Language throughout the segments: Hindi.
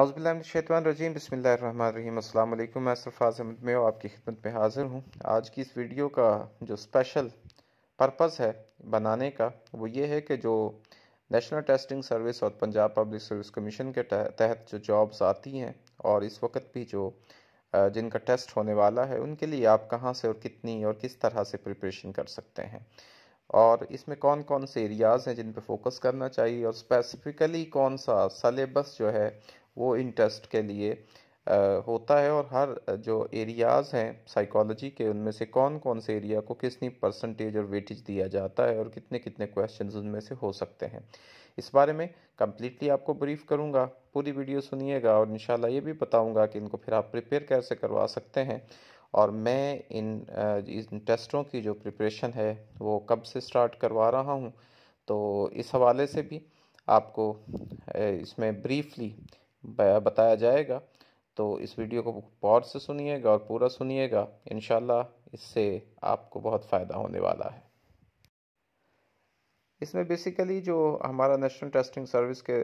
आउज़बिल्लाशैतवानरजीम बसमीम अल्लाम मैं सरफराज अहमद में और आपकी खिदमत में हाज़िर हूँ आज की इस वीडियो का जो स्पेशल पर्पज़ है बनाने का वो ये है कि जो नेशनल टेस्टिंग सर्विस और पंजाब पब्लिक सर्विस कमीशन के तहत जो जॉब्स आती हैं और इस वक्त भी जो जिनका टेस्ट होने वाला है उनके लिए आप कहाँ से और कितनी और किस तरह से प्रिपरेशन कर सकते हैं और इसमें कौन कौन से एरियाज़ हैं जिन पर फोकस करना चाहिए और स्पेसिफ़िकली कौन सा सलेबस जो है वो इंटरेस्ट के लिए होता है और हर जो एरियाज़ हैं साइकोलॉजी के उनमें से कौन कौन से एरिया को कितनी परसेंटेज और वेटेज दिया जाता है और कितने कितने क्वेश्चन उनमें से हो सकते हैं इस बारे में कम्प्लीटली आपको ब्रीफ करूँगा पूरी वीडियो सुनिएगा और इन ये भी बताऊँगा कि इनको फिर आप प्रिपेयर कैसे करवा सकते हैं और मैं इन इन टेस्टों की जो प्रिपरेशन है वो कब से स्टार्ट करवा रहा हूँ तो इस हवाले से भी आपको इसमें ब्रीफली बताया जाएगा तो इस वीडियो को गौर से सुनिएगा और पूरा सुनिएगा इन इससे आपको बहुत फ़ायदा होने वाला है इसमें बेसिकली जो हमारा नेशनल टेस्टिंग सर्विस के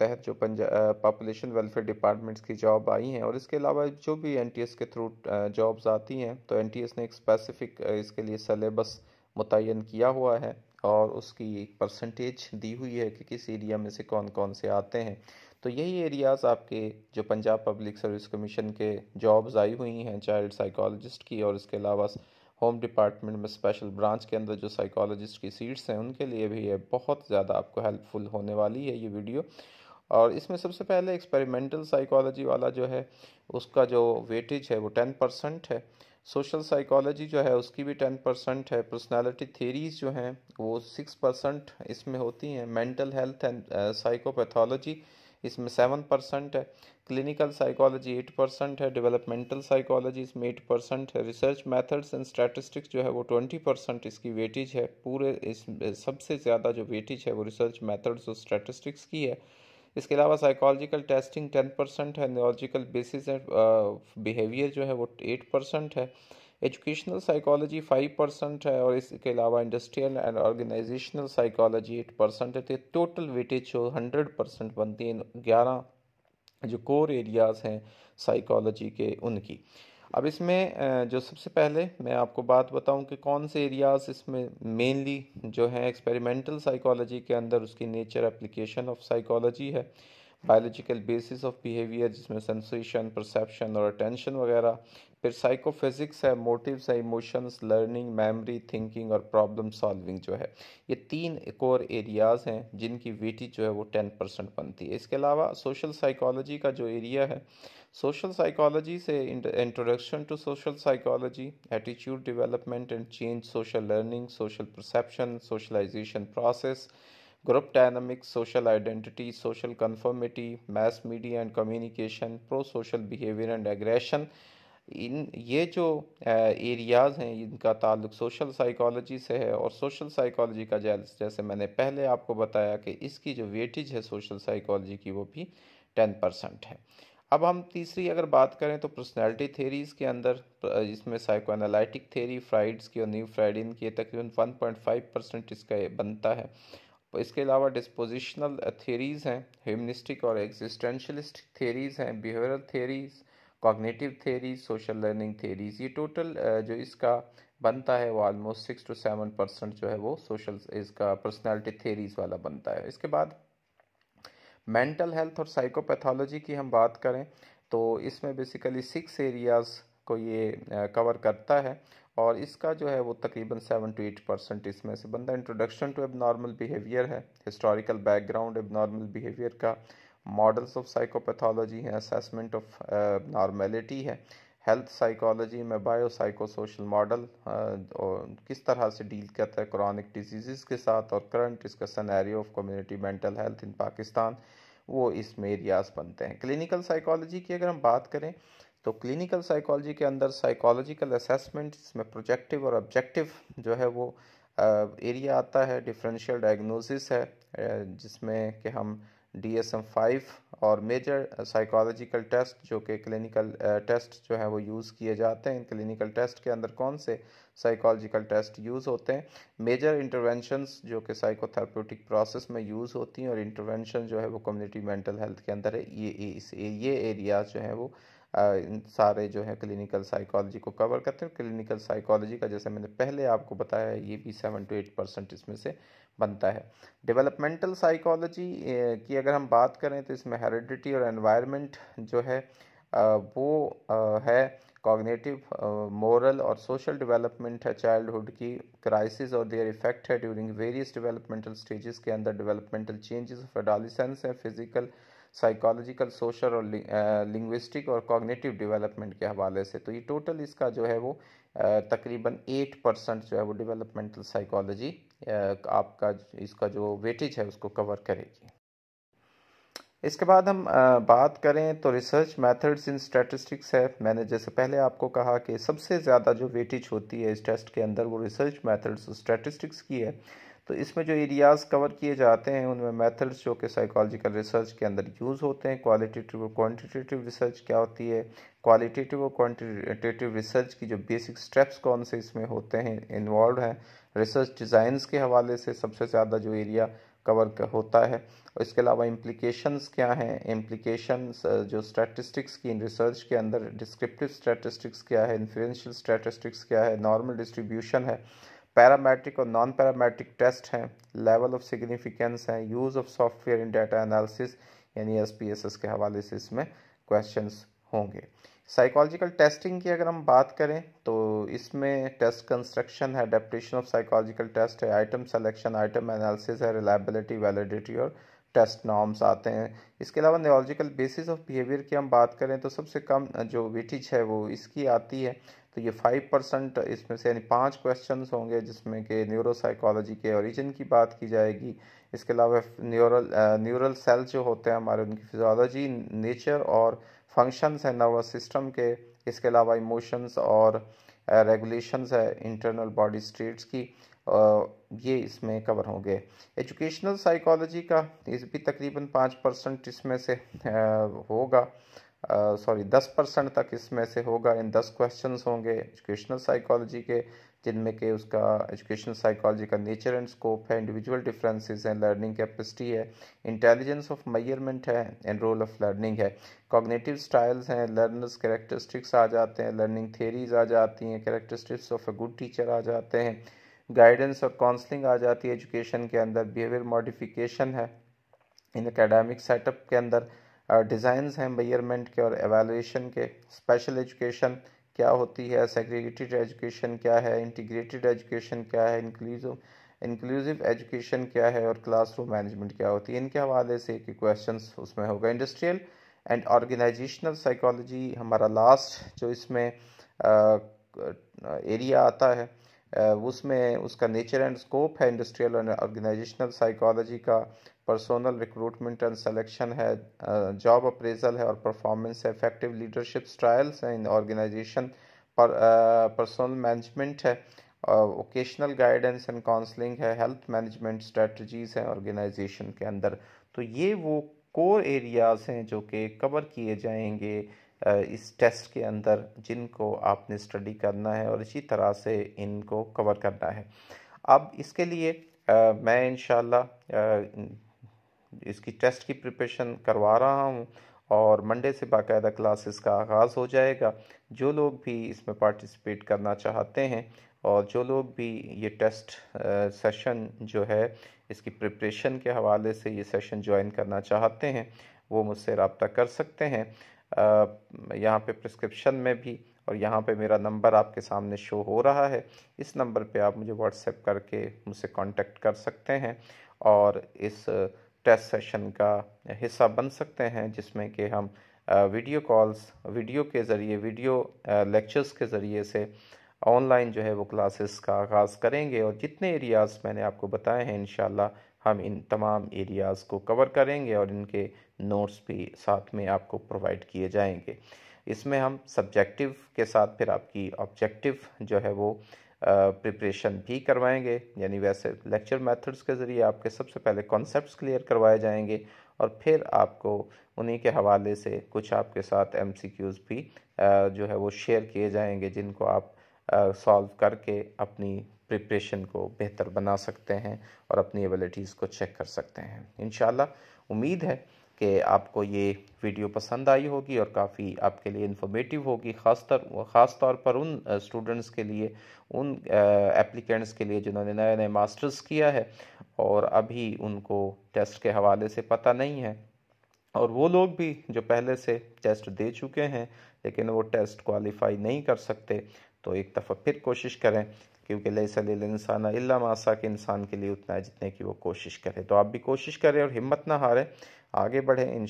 तहत जो पंजा पॉपुलेशन वेलफेयर डिपार्टमेंट्स की जॉब आई हैं और इसके अलावा जो भी एन के थ्रू जॉब्स आती हैं तो एन ने एक स्पेसिफिक इसके लिए सलेबस मुतन किया हुआ है और उसकी एक परसेंटेज दी हुई है कि किस एरिया में से कौन कौन से आते हैं तो यही एरियाज़ आपके जो पंजाब पब्लिक सर्विस कमीशन के जॉब्स आई हुई हैं चाइल्ड साइकोलॉजिस्ट की और इसके अलावा होम डिपार्टमेंट में स्पेशल ब्रांच के अंदर जो साइकोलॉजिस्ट की सीट्स हैं उनके लिए भी ये बहुत ज़्यादा आपको हेल्पफुल होने वाली है ये वीडियो और इसमें सबसे पहले एक्सपेरिमेंटल साइकोलॉजी वाला जो है उसका जो वेटेज है वो टेन परसेंट है सोशल साइकोलॉजी जो है उसकी भी टेन परसेंट है पर्सनालिटी थेरीज जो हैं वो सिक्स परसेंट इसमें होती हैं मेंटल हेल्थ एंड साइकोपैथोलॉजी इसमें सेवन परसेंट है क्लिनिकल साइकोलॉजी एट परसेंट है डेवलपमेंटल साइकोलॉजी इसमें एट परसेंट है रिसर्च मेथड्स एंड स्टैटिस्टिक्स जो है वो ट्वेंटी परसेंट इसकी वेटेज है पूरे इस सबसे ज़्यादा जो वेटेज है वो रिसर्च मेथड्स और स्टैटिस्टिक्स की है इसके अलावा साइकोलॉजिकल टेस्टिंग टेन परसेंट है न्यूरोलॉजिकल बेसिस एंड बिहेवियर जो है वो एट परसेंट है एजुकेशनल साइकोलॉजी फाइव परसेंट है और इसके अलावा industrial and organisational psychology eight percent है तो टोटल वेटेज जो हंड्रेड परसेंट बनती है ग्यारह जो कोर एरियाज़ हैं साइकोलॉजी के उनकी अब इसमें जो सबसे पहले मैं आपको बात बताऊं कि कौन से एरियाज़ इसमें मेनली जो है एक्सपेरिमेंटल साइकोलॉजी के अंदर उसकी नेचर एप्लीकेशन ऑफ साइकोलॉजी है बायोलॉजिकल बेसिस ऑफ बिहेवियर जिसमें सेंसेशन परसेप्शन और अटेंशन वगैरह फिर साइकोफिज़िक्स है मोटिव्स है इमोशंस लर्निंग मेमोरी थिंकिंग और प्रॉब्लम सॉल्विंग जो है ये तीन कोर एरियाज़ हैं जिनकी वेटी जो है वो टेन परसेंट बनती है इसके अलावा सोशल साइकोलॉजी का जो एरिया है सोशल साइकोलॉजी से introduction to social psychology attitude development and change social learning social perception socialisation process group dynamics, social identity social conformity mass media and communication pro social behaviour and aggression इन ये जो एरियाज़ हैं इनका ताल्लुक सोशल साइकोलॉजी से है और सोशल साइकोलॉजी का जैसे मैंने पहले आपको बताया कि इसकी जो वेटेज है सोशल साइकोलॉजी की वो भी टेन परसेंट है अब हम तीसरी अगर बात करें तो पर्सनैलिटी थेरीज़ के अंदर इसमें साइको एनालिटिक थेरी फ्राइड्स की और न्यू फ्राइडिन की तकरीबन वन पॉइंट फाइव परसेंट इसका बनता है तो इसके अलावा डिस्पोजिशनल थेरीज़ हैं ह्यूमनिस्टिक और एग्जिस्टेंशलिस्ट थेरीज़ हैं behavioural theories cognitive theories social learning theories ये टोटल जो इसका बनता है वो almost six to seven percent जो है वो सोशल इसका पर्सनैलिटी थेरीज़ वाला बनता है इसके बाद मेंटल हेल्थ और साइकोपैथोलॉजी की हम बात करें तो इसमें बेसिकली सिक्स एरियाज़ को ये कवर करता है और इसका जो है वो तकरीबन सेवन टू एट परसेंट इसमें से बंदा इंट्रोडक्शन टू एबनॉर्मल बिहेवियर है हिस्टोरिकल बैकग्राउंड एबनॉर्मल बिहेवियर का मॉडल्स ऑफ साइकोपैथोलॉजी है असेसमेंट ऑफ नॉर्मेलिटी है हेल्थ साइकोलॉजी में बायो साइको सोशल मॉडल और किस तरह से डील करता है क्रॉनिक डिजीज़ के साथ और करंट इसका scenario of community mental health in Pakistan वो इसमें एरियाज बनते हैं क्लिनिकल साइकोलॉजी की अगर हम बात करें तो क्लिनिकल साइकोलॉजी के अंदर साइकोलॉजिकल असेसमेंट इसमें प्रोजेक्टिव और ऑब्जेक्टिव जो है वो एरिया आता है डिफरेंशियल डायग्नोसिस है जिसमें कि हम डी एस एम फाइव और मेजर साइकोलॉजिकल टेस्ट जो कि क्लिनिकल टेस्ट जो है वो यूज़ किए जाते हैं क्लिनिकल टेस्ट के अंदर कौन से साइकोलॉजिकल टेस्ट यूज़ होते हैं मेजर इंटरवेंशंस जो कि साइकोथेरापेटिक प्रोसेस में यूज़ होती हैं और इंटरवेंशन जो है वो कम्युनिटी मेंटल हेल्थ के अंदर है ये ये, ये एरिया जो है वो सारे जो है क्लिनिकल साइकोलॉजी को कवर करते हैं क्लिनिकल साइकोलॉजी का जैसे मैंने पहले आपको बताया ये भी सेवन टू एट परसेंट इसमें से बनता है डेवलपमेंटल साइकोलॉजी की अगर हम बात करें तो इसमें हेरिडिटी और एनवायरनमेंट जो है वो है कॉग्नेटिव मॉरल और सोशल डेवलपमेंट है चाइल्डहुड की क्राइसिस और देयर इफेक्ट है ड्यूरिंग वेरियस डेवलपमेंटल स्टेजेस के अंदर डेवलपमेंटल चेंजेस ऑफ एडोलिसेंस है फिजिकल साइकोलॉजिकल सोशल और लिंग्विस्टिक और कॉग्नेटिव डेवलपमेंट के हवाले से तो ये टोटल इसका जो है वो तकरीबन एट परसेंट जो है वो डेवलपमेंटल साइकोलॉजी आपका इसका जो वेटेज है उसको कवर करेगी इसके बाद हम बात करें तो रिसर्च मेथड्स इन स्टैटिस्टिक्स है मैंने जैसे पहले आपको कहा कि सबसे ज़्यादा जो वेटेज होती है इस टेस्ट के अंदर वो रिसर्च मेथड्स स्टैटिस्टिक्स की है तो इसमें जो एरियाज़ कवर किए जाते हैं उनमें मेथड्स जो कि साइकोलॉजिकल रिसर्च के अंदर यूज़ होते हैं क्वालिटेटिव और क्वांटिटेटिव रिसर्च क्या होती है क्वालिटेटिव और क्वांटिटेटिव रिसर्च की जो बेसिक स्टेप्स कौन से इसमें होते हैं इन्वॉल्व हैं रिसर्च डिज़ाइंस के हवाले से सबसे ज़्यादा जो एरिया कवर होता है और इसके अलावा इम्प्लिकेशंस क्या हैं इम्प्लिकेशंस जो स्टैटिस्टिक्स की इन रिसर्च के अंदर डिस्क्रिप्टिव स्टैटिस्टिक्स क्या है इन्फ्लुएंशियल स्टैटिस्टिक्स क्या है नॉर्मल डिस्ट्रीब्यूशन है पैरामेट्रिक और नॉन पैरामेट्रिक टेस्ट हैं लेवल ऑफ सिग्निफिकेंस हैं use of software in data analysis यानी एस पी एस एस के हवाले से इसमें क्वेश्चन होंगे साइकोलॉजिकल टेस्टिंग की अगर हम बात करें तो इसमें टेस्ट कंस्ट्रक्शन है डेप्टेशन ऑफ साइकोलॉजिकल टेस्ट है आइटम सेलेक्शन आइटम एनालिसिस है रिलायबिलिटी वैलिडिटी और टेस्ट नॉर्म्स आते हैं इसके अलावा न्योलॉजिकल बेसिस ऑफ बिहेवियर की हम बात करें तो सबसे कम जो वेटिज है वो इसकी आती है तो ये फाइव परसेंट इसमें से यानी पाँच क्वेश्चन होंगे जिसमें कि न्यूरोसाइकोलॉजी के ओरिजिन की बात की जाएगी इसके अलावा न्यूरल न्यूरल सेल जो होते हैं हमारे उनकी फिजोलॉजी नेचर और फंक्शंस हैं नर्वस सिस्टम के इसके अलावा इमोशंस और रेगुलेशंस है इंटरनल बॉडी स्टेट्स की ये इसमें कवर होंगे एजुकेशनल साइकोलॉजी का इस भी तकरीबन पाँच परसेंट इसमें से होगा सॉरी दस परसेंट तक इसमें से होगा इन दस क्वेश्चंस होंगे एजुकेशनल साइकोलॉजी के जिनमें के उसका एजुकेशनल साइकोलॉजी का नेचर एंड स्कोप है इंडिविजुअल डिफरेंसेस हैं लर्निंग कैपेसिटी है इंटेलिजेंस ऑफ मयरमेंट है एंड रोल ऑफ लर्निंग है कॉग्नेटिव स्टाइल्स हैं लर्नर्स करेक्टरिस्टिक्स आ जाते हैं लर्निंग थेरीज आ जाती हैं characteristics of a good teacher आ जाते हैं गाइडेंस और काउंसलिंग आ जाती है एजुकेशन के अंदर बिहेवियर मॉडिफिकेशन है इन अकेडमिक सेटअप के अंदर डिज़ाइंस हैं मेयरमेंट के और एवेलुएशन के स्पेशल एजुकेशन क्या होती है सेग्रीगेटेड एजुकेशन क्या है इंटीग्रेटेड एजुकेशन क्या है इंक्लूसिव इंक्लूसिव एजुकेशन क्या है और क्लासरूम मैनेजमेंट क्या होती है इनके हवाले से एक क्वेश्चन उसमें होगा इंडस्ट्रियल एंड ऑर्गेनाइजेशनल साइकोलॉजी हमारा लास्ट जो इसमें एरिया आता है उसमें उसका नेचर एंड स्कोप है इंडस्ट्रियल एंड ऑर्गेनाइजेशनल साइकोलॉजी का पर्सनल रिक्रूटमेंट एंड सेलेक्शन है जॉब अप्रेजल है और परफॉर्मेंस है इफेक्टिव लीडरशिप स्टाइल्स हैं इन ऑर्गेनाइजेशन पर पर्सनल मैनेजमेंट है ओकेशनल गाइडेंस एंड काउंसलिंग है हेल्थ मैनेजमेंट स्ट्रेटजीज़ हैं ऑर्गेनाइजेशन के अंदर तो ये वो कोर एरियाज़ हैं जो कि कवर किए जाएंगे इस टेस्ट के अंदर जिनको आपने स्टडी करना है और इसी तरह से इनको कवर करना है अब इसके लिए आ, मैं इन इसकी टेस्ट की प्रिपरेशन करवा रहा हूँ और मंडे से बाकायदा क्लासेस का आगाज़ हो जाएगा जो लोग भी इसमें पार्टिसिपेट करना चाहते हैं और जो लोग भी ये टेस्ट सेशन जो है इसकी प्रिपरेशन के हवाले से ये सेशन ज्वाइन करना चाहते हैं वो मुझसे रबता कर सकते हैं यहाँ पे प्रिस्क्रिप्शन में भी और यहाँ पे मेरा नंबर आपके सामने शो हो रहा है इस नंबर पे आप मुझे व्हाट्सएप करके मुझसे कांटेक्ट कर सकते हैं और इस टेस्ट सेशन का हिस्सा बन सकते हैं जिसमें कि हम वीडियो कॉल्स वीडियो के ज़रिए वीडियो लेक्चर्स के ज़रिए से ऑनलाइन जो है वो क्लासेस का आगाज़ करेंगे और जितने एरियाज़ मैंने आपको बताए हैं इन हम इन तमाम एरियाज़ को कवर करेंगे और इनके नोट्स भी साथ में आपको प्रोवाइड किए जाएंगे इसमें हम सब्जेक्टिव के साथ फिर आपकी ऑब्जेक्टिव जो है वो प्रिपरेशन भी करवाएंगे यानी वैसे लेक्चर मेथड्स के ज़रिए आपके सबसे पहले कॉन्सेप्ट्स क्लियर करवाए जाएंगे और फिर आपको उन्हीं के हवाले से कुछ आपके साथ एम भी जो है वो शेयर किए जाएंगे जिनको आप सॉल्व करके अपनी प्रिपरेशन को बेहतर बना सकते हैं और अपनी एबिलिटीज़ को चेक कर सकते हैं इन उम्मीद है कि आपको ये वीडियो पसंद आई होगी और काफ़ी आपके लिए इन्फॉर्मेटिव होगी ख़ास तर ख़ास तौर पर उन स्टूडेंट्स के लिए उन एप्लीकेंट्स के लिए जिन्होंने नए नए मास्टर्स किया है और अभी उनको टेस्ट के हवाले से पता नहीं है और वो लोग भी जो पहले से टेस्ट दे चुके हैं लेकिन वो टेस्ट क्वालिफाई नहीं कर सकते तो एक दफ़ा फिर कोशिश करें क्योंकि लसल इंसान अल्ला मासा के इंसान के लिए उतना है जितने की वो कोशिश करें तो आप भी कोशिश करें और हिम्मत ना हारें आगे बढ़ें इन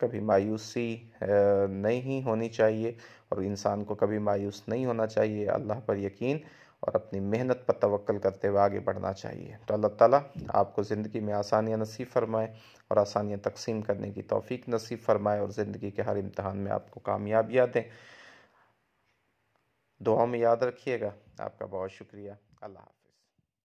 कभी मायूसी नहीं होनी चाहिए और इंसान को कभी मायूस नहीं होना चाहिए अल्लाह पर यकीन और अपनी मेहनत पर तवक्ल करते हुए आगे बढ़ना चाहिए तो अल्लाह ताला आपको ज़िंदगी में आसानियाँ नसीब फरमाए और आसानियाँ तकसीम करने की तौफीक नसीब फरमाए और ज़िंदगी के हर इम्तहान में आपको कामयाबियाँ दें दुआ में याद रखिएगा आपका बहुत शुक्रिया अल्लाह